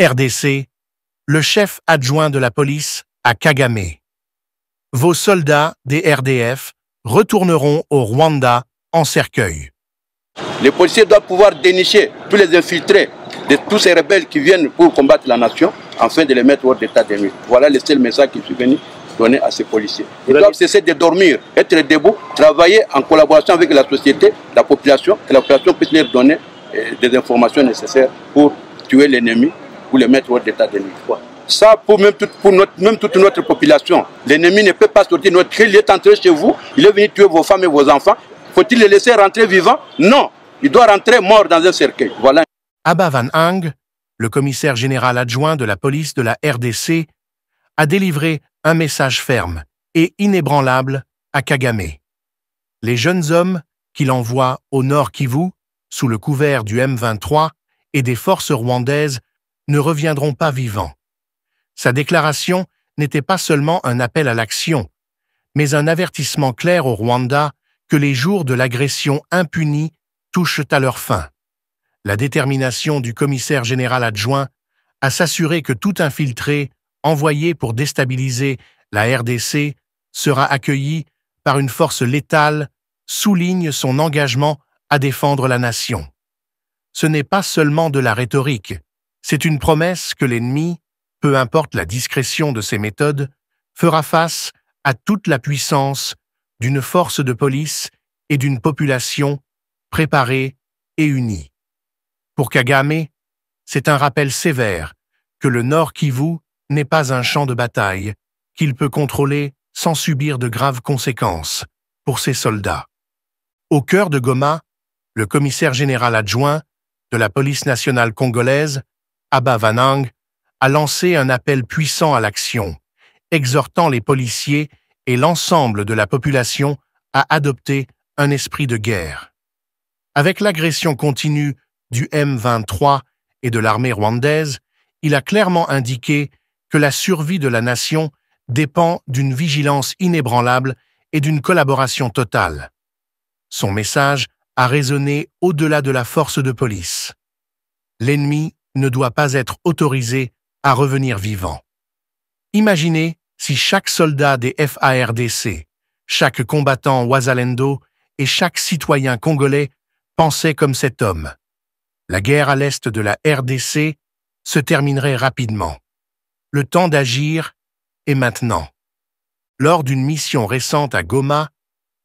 RDC, le chef adjoint de la police à Kagame. Vos soldats des RDF retourneront au Rwanda en cercueil. Les policiers doivent pouvoir dénicher tous les infiltrés de tous ces rebelles qui viennent pour combattre la nation afin de les mettre hors d'état de Voilà le seul message qui suis venu donner à ces policiers. Ils doivent cesser de dormir, être debout, travailler en collaboration avec la société, la population, que la population puisse leur donner euh, des informations nécessaires pour tuer l'ennemi pour les mettre hors d'état de nuit. Ça, pour, même, pour notre, même toute notre population, l'ennemi ne peut pas sortir notre Il est entré chez vous, il est venu tuer vos femmes et vos enfants. Faut-il les laisser rentrer vivants Non, il doit rentrer mort dans un cercueil. Voilà. Abba Van Hang, le commissaire général adjoint de la police de la RDC, a délivré un message ferme et inébranlable à Kagame. Les jeunes hommes qu'il envoie au nord Kivu, sous le couvert du M23 et des forces rwandaises, ne reviendront pas vivants. Sa déclaration n'était pas seulement un appel à l'action, mais un avertissement clair au Rwanda que les jours de l'agression impunie touchent à leur fin. La détermination du commissaire général adjoint à s'assurer que tout infiltré envoyé pour déstabiliser la RDC sera accueilli par une force létale souligne son engagement à défendre la nation. Ce n'est pas seulement de la rhétorique, c'est une promesse que l'ennemi, peu importe la discrétion de ses méthodes, fera face à toute la puissance d'une force de police et d'une population préparée et unie. Pour Kagame, c'est un rappel sévère que le Nord Kivu n'est pas un champ de bataille qu'il peut contrôler sans subir de graves conséquences pour ses soldats. Au cœur de Goma, le commissaire général adjoint de la police nationale congolaise Abba Vanang, a lancé un appel puissant à l'action, exhortant les policiers et l'ensemble de la population à adopter un esprit de guerre. Avec l'agression continue du M23 et de l'armée rwandaise, il a clairement indiqué que la survie de la nation dépend d'une vigilance inébranlable et d'une collaboration totale. Son message a résonné au-delà de la force de police. L'ennemi ne doit pas être autorisé à revenir vivant. Imaginez si chaque soldat des FARDC, chaque combattant Ouazalendo et chaque citoyen congolais pensait comme cet homme. La guerre à l'est de la RDC se terminerait rapidement. Le temps d'agir est maintenant. Lors d'une mission récente à Goma,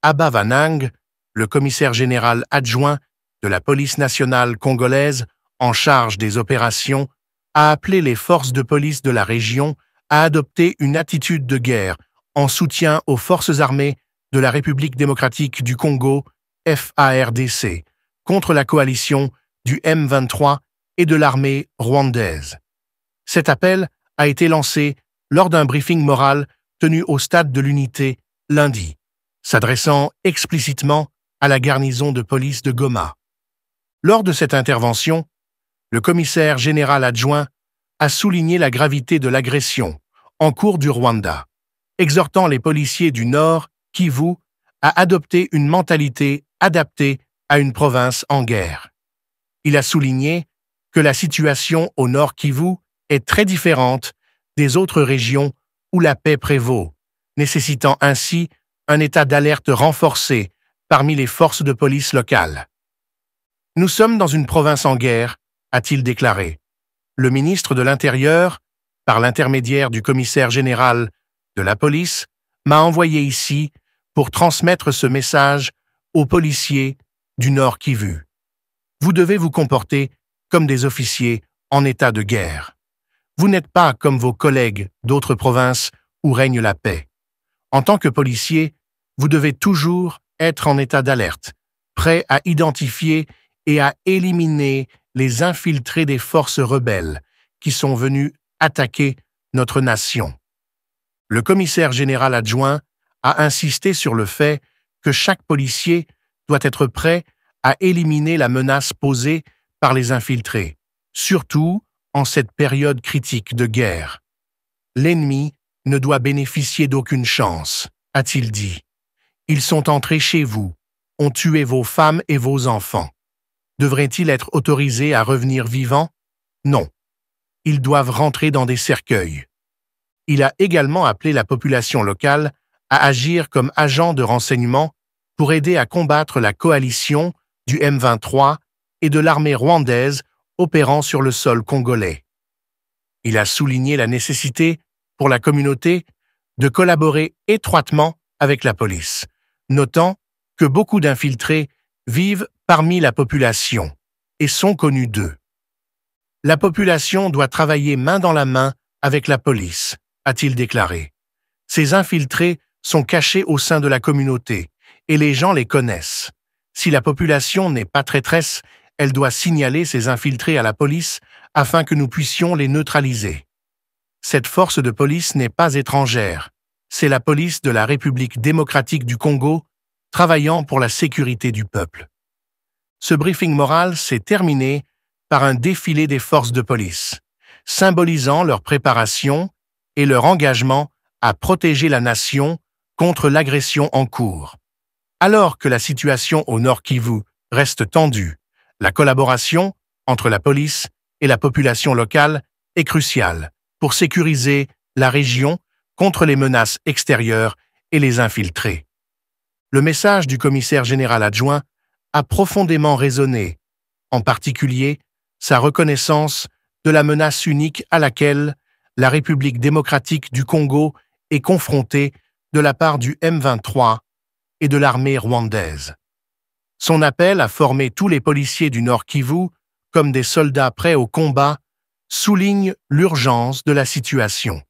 Abba Vanang, le commissaire général adjoint de la police nationale congolaise, en charge des opérations, a appelé les forces de police de la région à adopter une attitude de guerre en soutien aux forces armées de la République démocratique du Congo, FARDC, contre la coalition du M23 et de l'armée rwandaise. Cet appel a été lancé lors d'un briefing moral tenu au stade de l'unité lundi, s'adressant explicitement à la garnison de police de Goma. Lors de cette intervention, le commissaire général adjoint a souligné la gravité de l'agression en cours du Rwanda, exhortant les policiers du Nord, Kivu, à adopter une mentalité adaptée à une province en guerre. Il a souligné que la situation au Nord Kivu est très différente des autres régions où la paix prévaut, nécessitant ainsi un état d'alerte renforcé parmi les forces de police locales. Nous sommes dans une province en guerre a-t-il déclaré. Le ministre de l'Intérieur, par l'intermédiaire du commissaire général de la police, m'a envoyé ici pour transmettre ce message aux policiers du Nord Kivu. Vous devez vous comporter comme des officiers en état de guerre. Vous n'êtes pas comme vos collègues d'autres provinces où règne la paix. En tant que policier, vous devez toujours être en état d'alerte, prêt à identifier et à éliminer les infiltrés des forces rebelles qui sont venus attaquer notre nation. Le commissaire général adjoint a insisté sur le fait que chaque policier doit être prêt à éliminer la menace posée par les infiltrés, surtout en cette période critique de guerre. L'ennemi ne doit bénéficier d'aucune chance, a-t-il dit. Ils sont entrés chez vous, ont tué vos femmes et vos enfants devraient-ils être autorisés à revenir vivants Non. Ils doivent rentrer dans des cercueils. Il a également appelé la population locale à agir comme agent de renseignement pour aider à combattre la coalition du M23 et de l'armée rwandaise opérant sur le sol congolais. Il a souligné la nécessité, pour la communauté, de collaborer étroitement avec la police, notant que beaucoup d'infiltrés vivent parmi la population, et sont connus d'eux. La population doit travailler main dans la main avec la police, a-t-il déclaré. Ces infiltrés sont cachés au sein de la communauté, et les gens les connaissent. Si la population n'est pas traîtresse, elle doit signaler ces infiltrés à la police afin que nous puissions les neutraliser. Cette force de police n'est pas étrangère, c'est la police de la République démocratique du Congo, travaillant pour la sécurité du peuple ce briefing moral s'est terminé par un défilé des forces de police, symbolisant leur préparation et leur engagement à protéger la nation contre l'agression en cours. Alors que la situation au Nord Kivu reste tendue, la collaboration entre la police et la population locale est cruciale pour sécuriser la région contre les menaces extérieures et les infiltrés. Le message du commissaire général adjoint a profondément raisonné, en particulier sa reconnaissance de la menace unique à laquelle la République démocratique du Congo est confrontée de la part du M23 et de l'armée rwandaise. Son appel à former tous les policiers du Nord Kivu comme des soldats prêts au combat souligne l'urgence de la situation.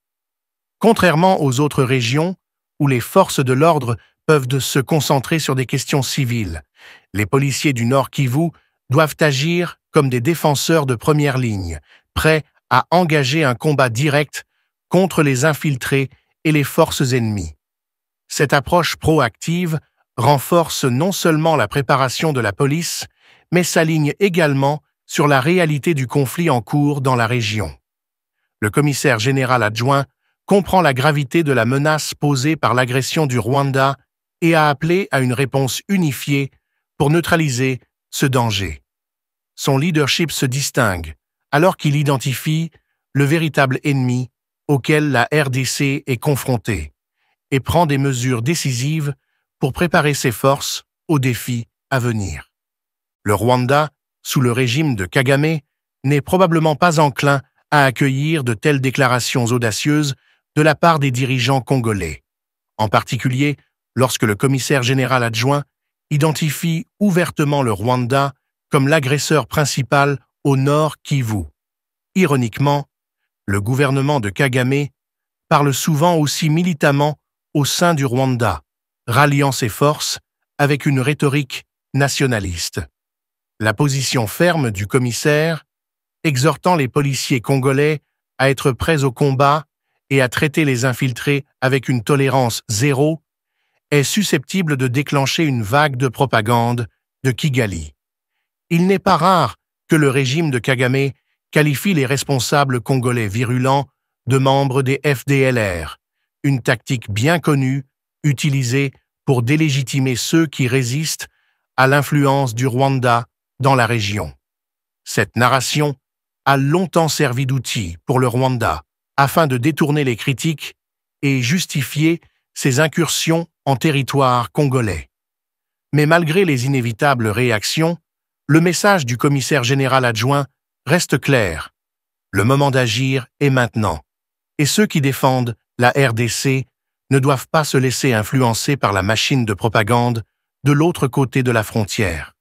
Contrairement aux autres régions, où les forces de l'ordre peuvent de se concentrer sur des questions civiles. Les policiers du Nord Kivu doivent agir comme des défenseurs de première ligne, prêts à engager un combat direct contre les infiltrés et les forces ennemies. Cette approche proactive renforce non seulement la préparation de la police, mais s'aligne également sur la réalité du conflit en cours dans la région. Le commissaire général adjoint comprend la gravité de la menace posée par l'agression du Rwanda et à appelé à une réponse unifiée pour neutraliser ce danger. Son leadership se distingue alors qu'il identifie le véritable ennemi auquel la RDC est confrontée et prend des mesures décisives pour préparer ses forces aux défis à venir. Le Rwanda, sous le régime de Kagame, n'est probablement pas enclin à accueillir de telles déclarations audacieuses de la part des dirigeants congolais, en particulier lorsque le commissaire général adjoint identifie ouvertement le Rwanda comme l'agresseur principal au nord Kivu. Ironiquement, le gouvernement de Kagame parle souvent aussi militamment au sein du Rwanda, ralliant ses forces avec une rhétorique nationaliste. La position ferme du commissaire, exhortant les policiers congolais à être prêts au combat et à traiter les infiltrés avec une tolérance zéro, est susceptible de déclencher une vague de propagande de Kigali. Il n'est pas rare que le régime de Kagame qualifie les responsables congolais virulents de membres des FDLR, une tactique bien connue, utilisée pour délégitimer ceux qui résistent à l'influence du Rwanda dans la région. Cette narration a longtemps servi d'outil pour le Rwanda afin de détourner les critiques et justifier ses incursions en territoire congolais. Mais malgré les inévitables réactions, le message du commissaire général adjoint reste clair. Le moment d'agir est maintenant. Et ceux qui défendent la RDC ne doivent pas se laisser influencer par la machine de propagande de l'autre côté de la frontière.